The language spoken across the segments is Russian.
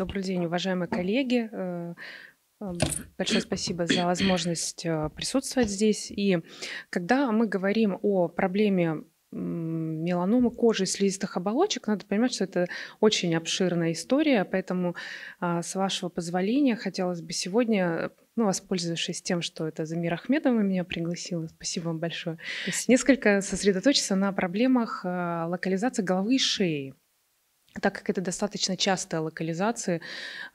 Добрый день, уважаемые коллеги. Э, большое спасибо за возможность э, присутствовать здесь. И когда мы говорим о проблеме меланомы кожи слизистых оболочек, надо понимать, что это очень обширная история, поэтому, а, с вашего позволения, хотелось бы сегодня, ну, воспользовавшись тем, что это Замир Ахмедова меня пригласила, спасибо вам большое, спасибо. несколько сосредоточиться на проблемах э, локализации головы и шеи так как это достаточно частая локализация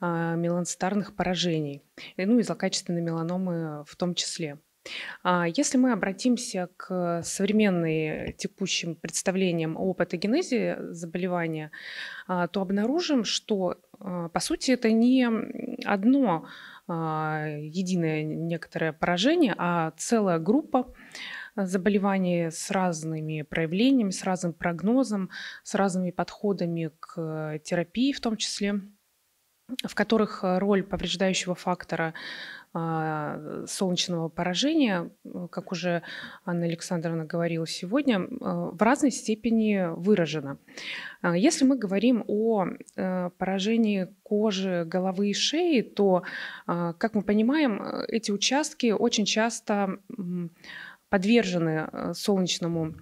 э, меланстарных поражений, э, ну и злокачественной меланомы в том числе. А, если мы обратимся к современным текущим представлениям о патогенезе заболевания, а, то обнаружим, что, по сути, это не одно единое некоторое поражение, а целая группа заболевание с разными проявлениями, с разным прогнозом, с разными подходами к терапии в том числе в которых роль повреждающего фактора а, солнечного поражения, э, как уже Анна Александровна говорила сегодня, э, в разной степени выражена. А, если мы говорим о э, поражении кожи, головы и шеи, то, а, как мы понимаем, эти участки очень часто подвержены э, солнечному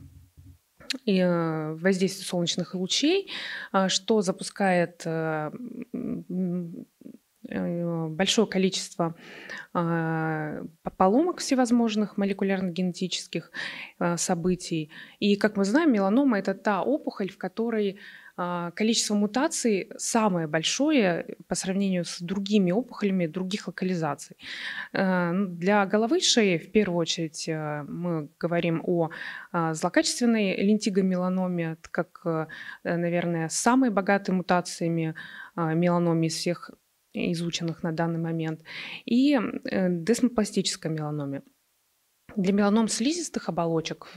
и э, воздействию солнечных лучей, э, что запускает большое количество поломок всевозможных молекулярно-генетических событий. И, как мы знаем, меланома – это та опухоль, в которой а, количество мутаций самое большое по сравнению с другими опухолями других локализаций. Э, ну, для головы и шеи, в первую очередь, э, мы говорим о а, злокачественной лентигомеланоме, как, э, наверное, самой богатой мутациями а, меланомии из всех изученных на данный момент, и десмопластической меланоме. Для меланом слизистых оболочек,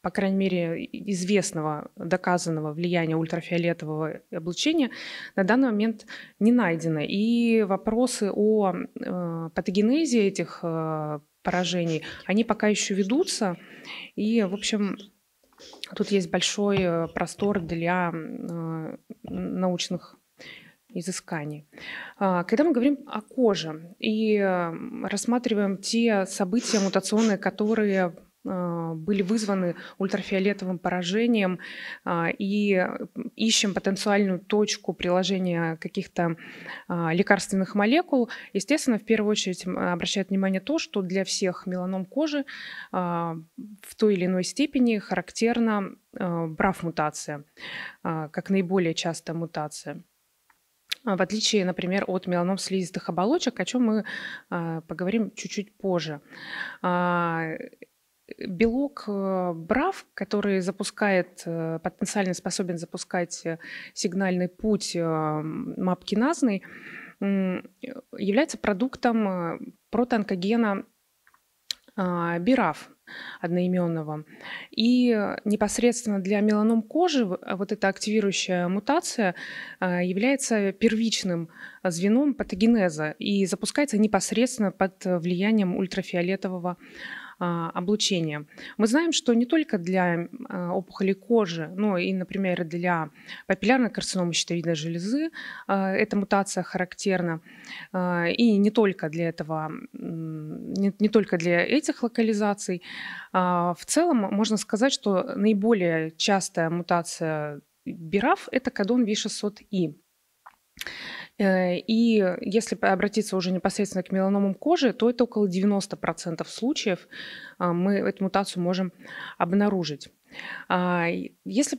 по крайней мере, известного, доказанного влияния ультрафиолетового облучения на данный момент не найдено. И вопросы о э, патогенезе этих э, поражений, они пока еще ведутся. И, в общем, тут есть большой э, простор для э, научных изысканий. А, когда мы говорим о коже и рассматриваем те события мутационные, которые а, были вызваны ультрафиолетовым поражением а, и ищем потенциальную точку приложения каких-то лекарственных молекул, естественно, в первую очередь обращает внимание то, что для всех меланом кожи в той или иной степени характерна braf мутация как наиболее частая мутация. А, в отличие, например, от меланом слизистых оболочек, о чем мы а, поговорим чуть-чуть позже. А, белок э, БРАВ, который запускает, э, потенциально способен запускать э, сигнальный путь мапкиназный, является продуктом протоонкогена БИРАВ одноименного. И э, непосредственно для меланом кожи э, вот эта активирующая мутация э, является первичным звеном патогенеза и запускается непосредственно под влиянием ультрафиолетового а, облучения. Мы знаем, что не только для а, опухолей кожи, но и, например, для папиллярной карциномы щитовидной железы а, эта мутация характерна. И не только для этого, не, не только для этих локализаций. В целом можно сказать, что наиболее частая мутация БИРАФ – это кадон ВИ-600И. Э, и если обратиться уже непосредственно к меланомам кожи, то это около 90% случаев а, мы эту мутацию можем обнаружить. А, если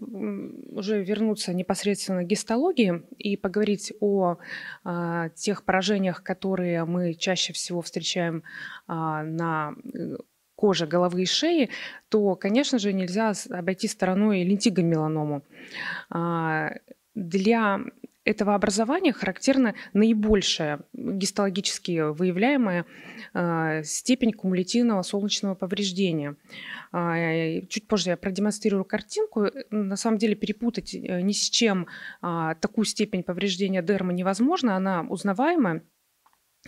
уже вернуться непосредственно к гистологии и поговорить о а, тех поражениях, которые мы чаще всего встречаем на э, коже головы и шеи, то, конечно же, нельзя обойти стороной лентигомеланому. Для этого образования характерна наибольшая гистологически выявляемая а, степень кумулятивного солнечного повреждения. А, чуть позже я продемонстрирую картинку. Э, на самом деле перепутать э, ни с чем а, такую степень повреждения дермы невозможно, она узнаваемая.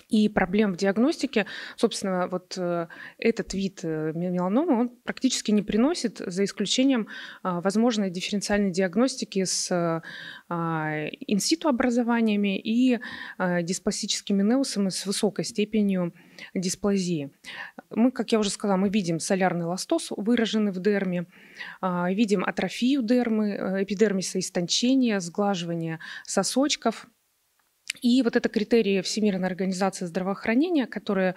И проблем в диагностике, собственно, вот э, этот вид э, меланомы, он практически не приносит, за исключением а, возможной дифференциальной диагностики с э, а, инситу образованиями и диспластическими неусами с высокой степенью дисплазии. Мы, как я уже сказала, мы видим солярный ластоз, выраженный в дерме, а, видим атрофию дермы, эпидермиса, истончение, сглаживание сосочков – и вот это критерии Всемирной организации здравоохранения, которые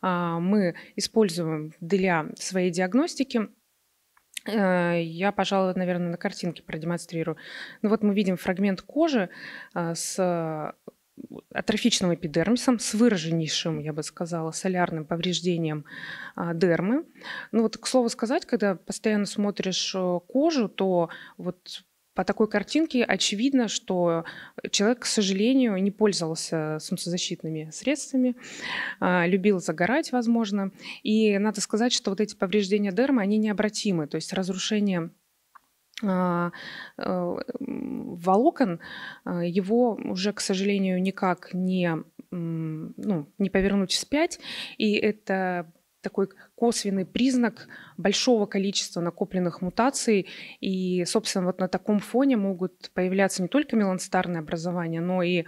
а, мы используем для своей диагностики, э, я, пожалуй, наверное, на картинке продемонстрирую. Ну вот мы видим фрагмент кожи э, с э, атрофичным эпидермисом, с выраженнейшим, я бы сказала, солярным повреждением а, дермы. Ну вот, к слову сказать, когда постоянно смотришь кожу, то вот по такой картинке очевидно, что человек, к сожалению, не пользовался солнцезащитными средствами, а, любил загорать, возможно. И надо сказать, что вот эти повреждения дермы, они необратимы. То есть разрушение а, э, волокон, а, его уже, к сожалению, никак не, ну, не повернуть вспять. И это такой косвенный признак большого количества накопленных мутаций. И, собственно, вот на таком фоне могут появляться не только меланстарные образования, но и э,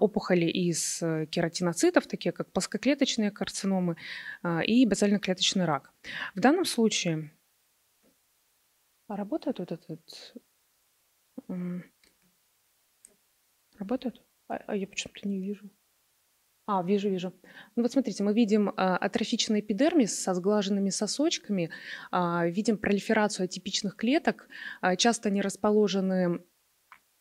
опухоли из э, кератиноцитов, такие как плоскоклеточные карциномы э, и базально-клеточный рак. В данном случае работает вот этот... Работает? А, а я почему-то не вижу. А, вижу, вижу. Ну вот смотрите, мы видим а, атрофичный эпидермис со сглаженными сосочками, а, видим пролиферацию атипичных клеток. А, часто они расположены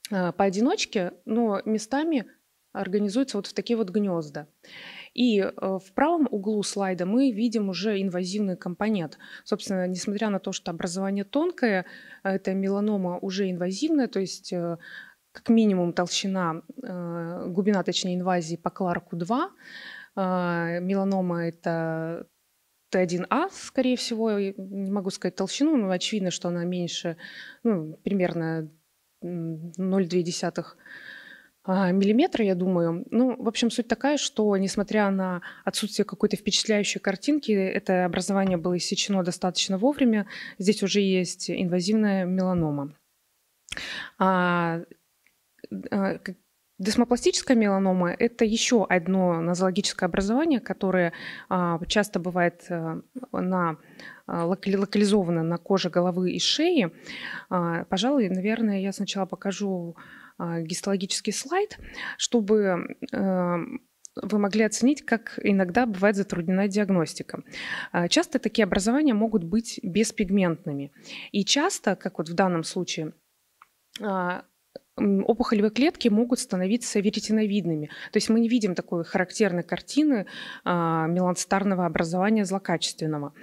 а, поодиночке, но местами организуются вот в такие вот гнезда. И э, в правом углу слайда мы видим уже инвазивный компонент. Собственно, несмотря на то, что образование тонкое, эта меланома уже инвазивная, то есть э, как минимум толщина, э, глубина, точнее, инвазии по Кларку-2. Э, меланома – это Т1А, скорее всего, не могу сказать толщину, но очевидно, что она меньше, ну, примерно 0,2 а, миллиметра, я думаю. Ну, в общем, суть такая, что, несмотря на отсутствие какой-то впечатляющей картинки, это образование было иссечено достаточно вовремя. Здесь уже есть инвазивная меланома. А, а, Десмопластическая меланома – это еще одно нозологическое образование, которое а, часто бывает э, на, а, локализовано на коже головы и шеи. Пожалуй, наверное, я сначала покажу гистологический слайд, чтобы э, вы могли оценить, как иногда бывает затруднена диагностика. Часто такие образования могут быть беспигментными. И часто, как вот в данном случае, опухолевые клетки могут становиться веретиновидными. То есть мы не видим такой характерной картины а, меланстарного образования злокачественного.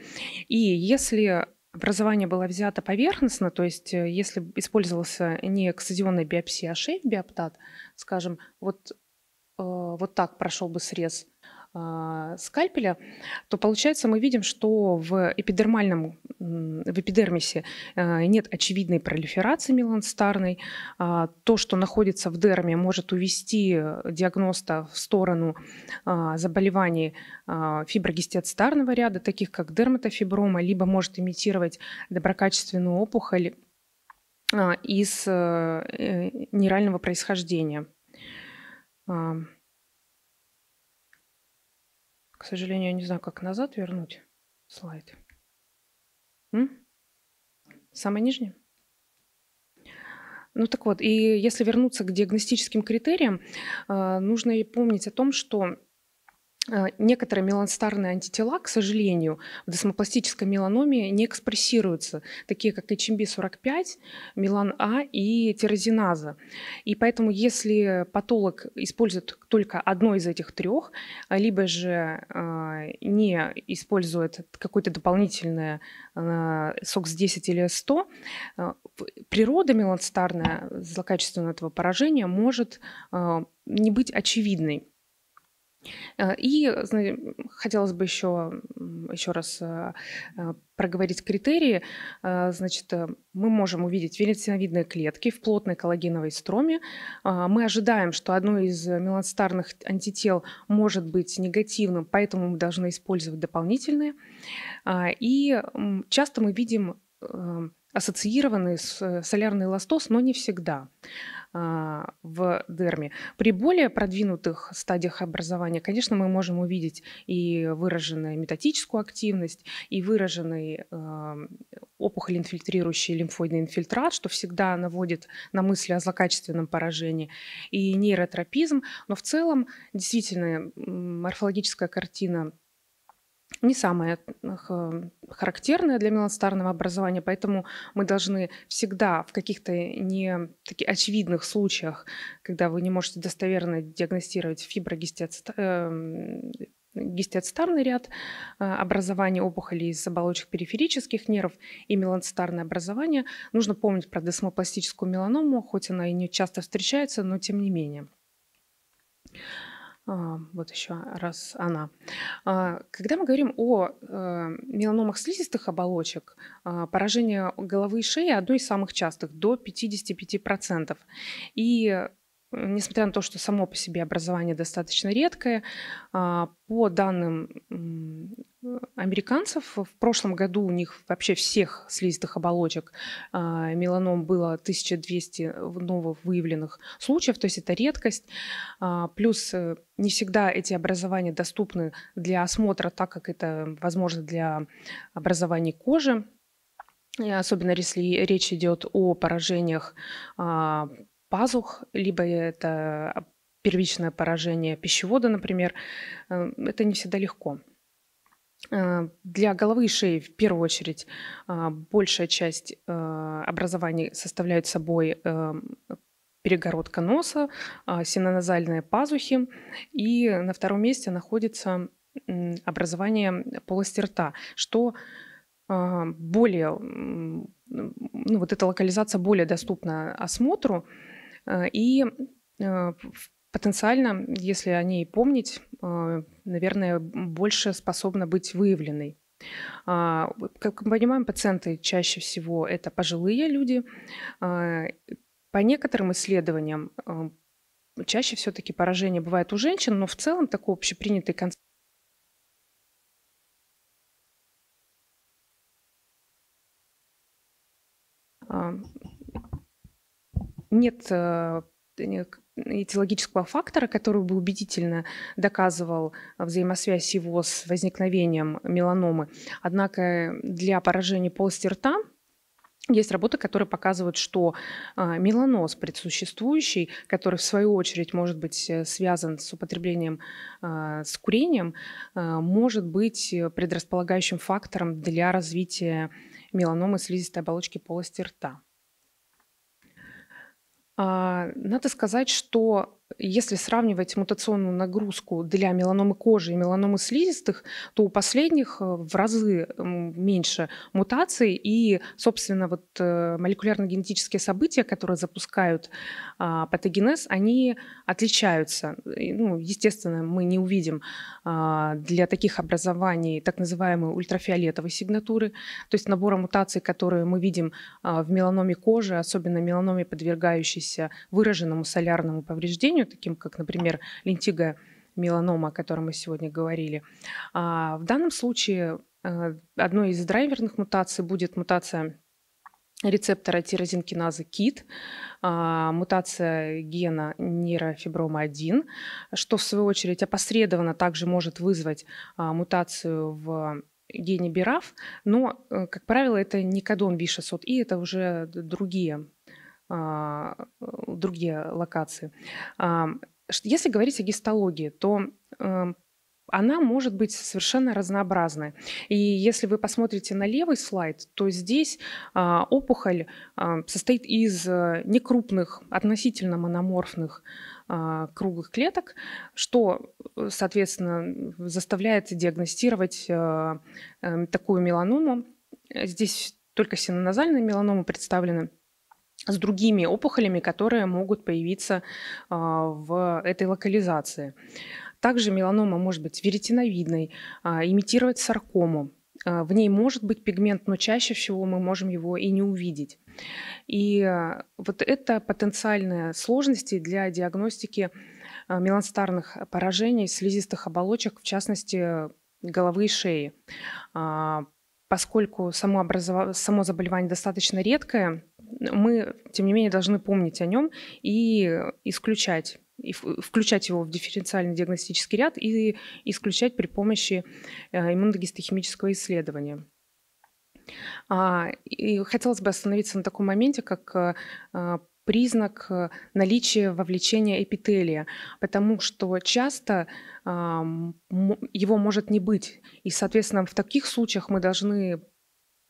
И если образование было взято поверхностно, то есть э, если использовался не эксцизионная биопсия, а шейф биоптат, скажем, вот, э, вот так прошел бы срез а, скальпеля, то получается мы видим, что в эпидермальном, в эпидермисе а, нет очевидной пролиферации меланстарной. А, то, что находится в дерме, может увести диагноста в сторону заболеваний фиброгистиоцитарного ряда, таких как дерматофиброма, либо может имитировать доброкачественную опухоль из э, э, нейрального происхождения. К сожалению, я не знаю, как назад вернуть слайд. М? Самый нижний? Ну так вот, и если вернуться к диагностическим критериям, э, нужно и помнить о том, что Э, некоторые меланстарные антитела, к сожалению, в десмопластической меланоме не экспрессируются, такие как HMB-45, эм мелан-А и тирозиназа. И поэтому, если патолог использует только одно из этих трех, э, либо же э, не использует какой то дополнительное SOX-10 или S100, природа меланстарная, злокачественного этого поражения может не быть очевидной. Э, и э, хотелось бы еще, еще раз э, проговорить критерии. Значит, мы можем увидеть велитиновидные клетки в плотной коллагеновой строме. Мы ожидаем, что одно из меланстарных антител может быть негативным, поэтому мы должны использовать дополнительные. И часто мы видим эм, ассоциированы с э, солярный ластос, но не всегда а, в дерме. При более продвинутых стадиях образования, конечно, мы можем увидеть и выраженную метатическую активность, и выраженный э, опухоль инфильтрирующий лимфоидный инфильтрат, что всегда наводит на мысли о злокачественном поражении, и нейротропизм. Но в целом действительно морфологическая картина не самое характерное для меланстарного образования, поэтому мы должны всегда в каких-то не таких очевидных случаях, когда вы не можете достоверно диагностировать фиброгистиоцитоз, эм, гистиоцитарный ряд э, образования опухолей из оболочек периферических нервов и меланцитарное образование. Нужно помнить про десмопластическую меланому, хоть она и не часто встречается, но тем не менее. А, вот еще раз она. А, когда мы говорим о э, меланомах слизистых оболочек, а, поражение головы и шеи одно из самых частых, до 55%. И Э, несмотря на то, что само по себе образование достаточно редкое, а, по данным американцев, в прошлом году у них вообще всех слизистых оболочек а, меланом было 1200 новых выявленных случаев, то есть это редкость. А, плюс э, не всегда эти образования доступны для осмотра, так как это возможно для образования кожи, особенно если речь идет о поражениях пазух, либо это а, первичное поражение пищевода, например, э, это не всегда легко. Э, для головы и шеи в первую очередь а, большая часть э, образований составляет собой перегородка носа, а, синоназальные пазухи, и на втором месте находится образование полости рта, что более, ну, вот эта локализация более доступна осмотру, Э, и э, потенциально, если о ней помнить, э, наверное, больше способна быть выявленной. А, как мы понимаем, пациенты чаще всего это пожилые люди. А, по некоторым исследованиям эм, чаще все-таки поражение бывает у женщин, но в целом такой общепринятый концепт а, нет э, этиологического фактора, который бы убедительно доказывал э, взаимосвязь его с возникновением меланомы. Однако для поражения полости рта есть работы, которые показывают, что а, меланоз предсуществующий, который в свою очередь может быть э, связан с употреблением, а, с курением, а, может быть предрасполагающим фактором для развития меланомы слизистой оболочки полости рта. А, надо сказать, что если сравнивать мутационную нагрузку для меланомы кожи и меланомы слизистых, то у последних э, в разы меньше мутаций. И, собственно, вот э, молекулярно-генетические события, которые запускают а, патогенез, они отличаются. Ну, естественно, мы не увидим а, для таких образований так называемые ультрафиолетовые сигнатуры, то есть набора мутаций, которые мы видим а, в меланоме кожи, особенно меланоме, подвергающейся выраженному солярному повреждению, заболеванию, таким как, например, лентиго меланома, о котором мы сегодня говорили. А, в данном случае э, одной из драйверных мутаций будет мутация рецептора тирозинкиназы КИТ, а, мутация гена нейрофиброма-1, что в свою очередь опосредованно также может вызвать а, мутацию в гене БИРАФ, но, э, как правило, это не кодон ВИШ-600И, это уже другие а, другие локации. Если говорить о гистологии, то она может быть совершенно разнообразной. И если вы посмотрите на левый слайд, то здесь а, опухоль состоит из э, некрупных, относительно мономорфных а, круглых клеток, что, э, соответственно, заставляет диагностировать такую меланому. Здесь только синоназальные меланомы представлены с другими опухолями, которые могут появиться а, в этой локализации. Также меланома может быть веретиновидной, а, имитировать саркому. А, в ней может быть пигмент, но чаще всего мы можем его и не увидеть. И вот это потенциальные сложности для диагностики меланстарных поражений слизистых оболочек, в частности головы и шеи поскольку само, образов... само заболевание достаточно редкое, мы, тем не менее, должны помнить о нем и исключать и включать его в дифференциальный диагностический ряд и исключать при помощи э, иммуногистохимического исследования. А, и хотелось бы остановиться на таком моменте, как э, признак э, наличия вовлечения эпителия, потому что часто его может не быть. И, соответственно, в таких случаях мы должны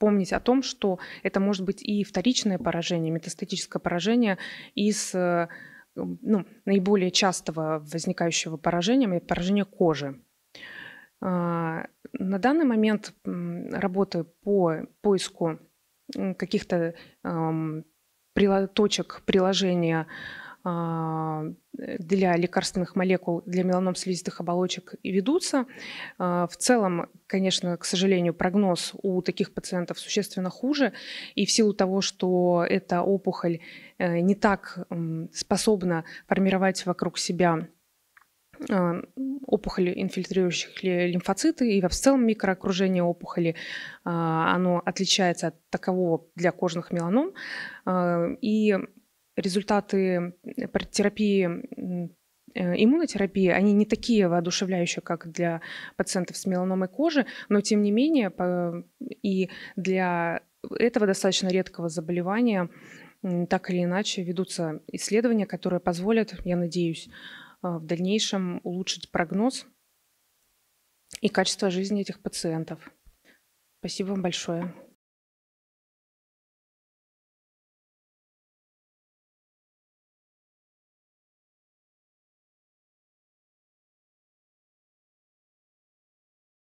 помнить о том, что это может быть и вторичное поражение, метастатическое поражение из э, ну, наиболее частого возникающего поражения, поражения кожи. А, на данный момент работы по поиску каких-то точек приложения а, для лекарственных молекул для меланом слизистых оболочек ведутся. А, в целом, конечно, к сожалению, прогноз у таких пациентов существенно хуже. И в силу того, что эта опухоль э, не так способна формировать вокруг себя Э, опухоли, инфильтрирующих лимфоциты и в целом микроокружение опухоли, э, оно отличается от такового для кожных меланом. Э, и результаты терапии иммунотерапии, они не такие воодушевляющие, как для пациентов с меланомой кожи, но тем не менее и для этого достаточно редкого заболевания так или иначе ведутся исследования, которые позволят, я надеюсь, а, в дальнейшем улучшить прогноз и качество жизни этих пациентов. Спасибо вам большое.